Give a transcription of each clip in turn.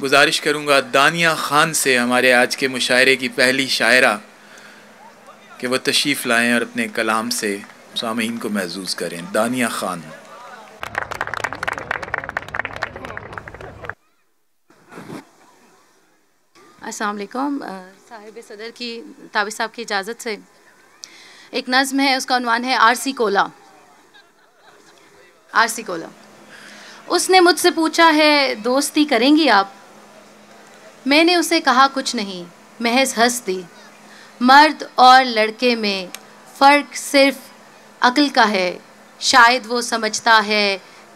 गुजारिश करूँगा दानिया ख़ान से हमारे आज के मुशायरे की पहली शायरा कि वह तशरीफ़ लाएँ और अपने कलाम से सामीन को महजूज़ करें दानिया ख़ान असलकम साहिब सदर की ताबि साहब की इजाज़त से एक नज़म है उसका अनवान है आरसी कोला आरसी कोला उसने मुझसे पूछा है दोस्ती करेंगी आप मैंने उसे कहा कुछ नहीं महज हंस दी मर्द और लड़के में फ़र्क सिर्फ अकल का है शायद वो समझता है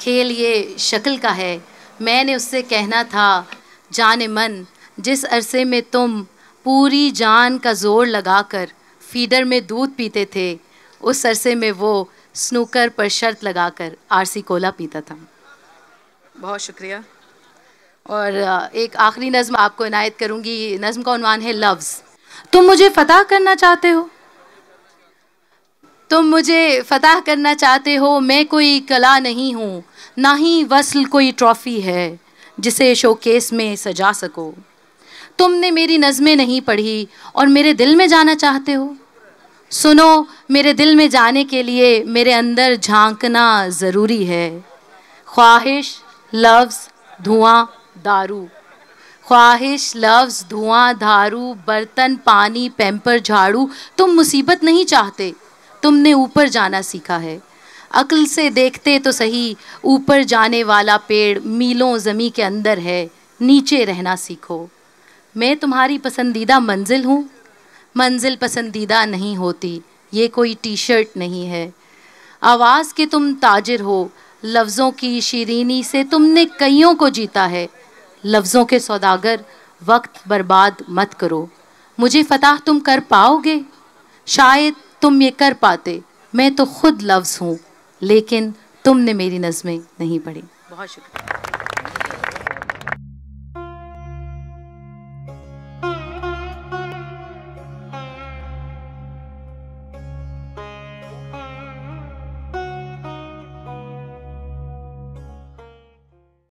खेल ये शक्ल का है मैंने उससे कहना था जान मन जिस अरसे में तुम पूरी जान का जोर लगाकर फीडर में दूध पीते थे उस अरसे में वो स्नूकर पर शर्त लगाकर आरसी कोला पीता था बहुत शुक्रिया और एक आखिरी नज़म आपको इनायत करूँगी नज़म का उनवान है लफ्ज़ तुम मुझे फ़तह करना चाहते हो तुम मुझे फ़तह करना चाहते हो मैं कोई कला नहीं हूँ ना ही वसल कोई ट्रॉफ़ी है जिसे शोकेस में सजा सको तुमने मेरी नज़में नहीं पढ़ी और मेरे दिल में जाना चाहते हो सुनो मेरे दिल में जाने के लिए मेरे अंदर झांकना ज़रूरी है ख्वाहिश लफ्ज़ धुआं दारू ख्वाहिश लफ्ज़ धुआं धारू बर्तन पानी पैम्पर झाड़ू तुम मुसीबत नहीं चाहते तुमने ऊपर जाना सीखा है अक्ल से देखते तो सही ऊपर जाने वाला पेड़ मीलों ज़मी के अंदर है नीचे रहना सीखो मैं तुम्हारी पसंदीदा मंजिल हूँ मंजिल पसंदीदा नहीं होती ये कोई टी शर्ट नहीं है आवाज़ के तुम ताजिर हो लफ्ज़ों की शीरीनी से तुमने कईयों को जीता है लफ्ज़ों के सौदागर वक्त बर्बाद मत करो मुझे फतह तुम कर पाओगे शायद तुम ये कर पाते मैं तो खुद लफ्ज़ हूँ लेकिन तुमने मेरी नज़में नहीं पढ़ी बहुत शुक्रिया